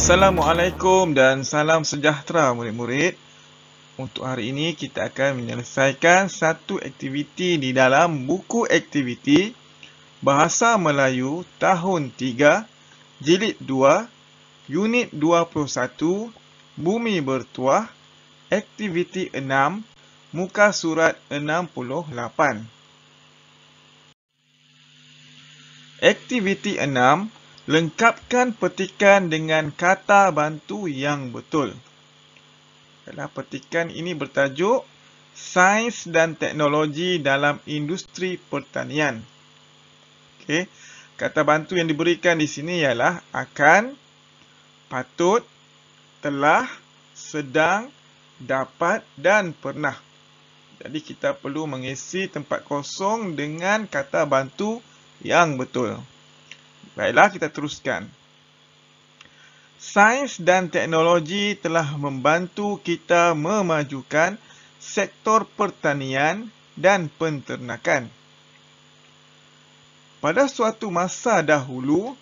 Assalamualaikum dan salam sejahtera murid-murid. Untuk hari ini kita akan menyelesaikan satu aktiviti di dalam buku aktiviti Bahasa Melayu tahun 3 jilid 2 unit 21 Bumi Bertuah aktiviti 6 muka surat 68. Aktiviti Lengkapkan petikan dengan kata bantu yang betul. Dalam petikan ini bertajuk Sains dan Teknologi dalam Industri Pertanian. Okey, kata bantu yang diberikan di sini ialah akan, patut, telah, sedang, dapat dan pernah. Jadi kita perlu mengisi tempat kosong dengan kata bantu yang betul. Baiklah, kita teruskan. Sains dan teknologi telah membantu kita memajukan sektor pertanian dan penternakan. Pada suatu masa dahulu,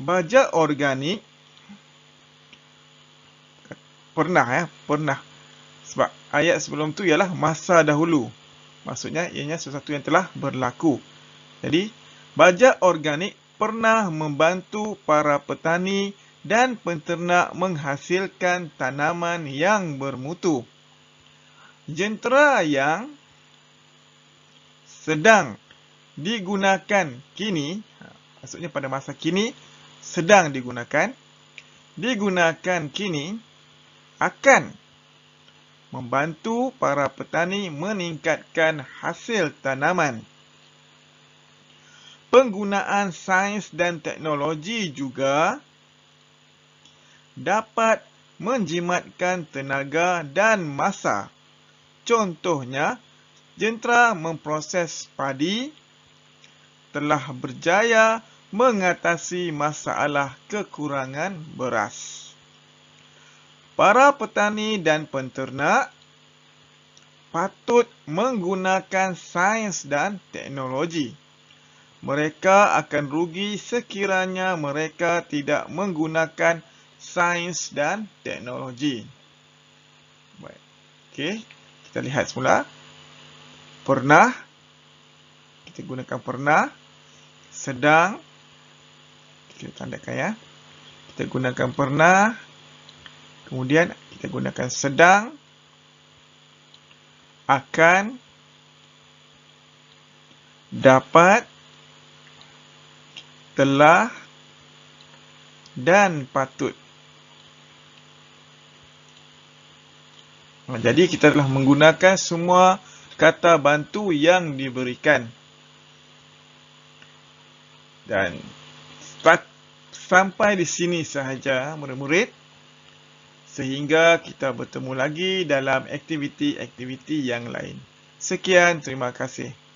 baja organik pernah ya, pernah. Sebab ayat sebelum tu ialah masa dahulu. Maksudnya ianya sesuatu yang telah berlaku. Jadi, baja organik pernah membantu para petani dan penternak menghasilkan tanaman yang bermutu. Jentera yang sedang digunakan kini, maksudnya pada masa kini, sedang digunakan, digunakan kini akan membantu para petani meningkatkan hasil tanaman penggunaan sains dan teknologi juga dapat menjimatkan tenaga dan masa. Contohnya, jentera memproses padi telah berjaya mengatasi masalah kekurangan beras. Para petani dan penternak patut menggunakan sains dan teknologi. Mereka akan rugi sekiranya mereka tidak menggunakan sains dan teknologi. Baik. Okey, kita lihat semula. Pernah kita gunakan pernah, sedang kita tandakan ya. Kita gunakan pernah Kemudian kita gunakan sedang, akan, dapat, telah dan patut. Jadi kita telah menggunakan semua kata bantu yang diberikan. Dan sampai di sini sahaja murid-murid sehingga kita bertemu lagi dalam aktiviti-aktiviti yang lain. Sekian, terima kasih.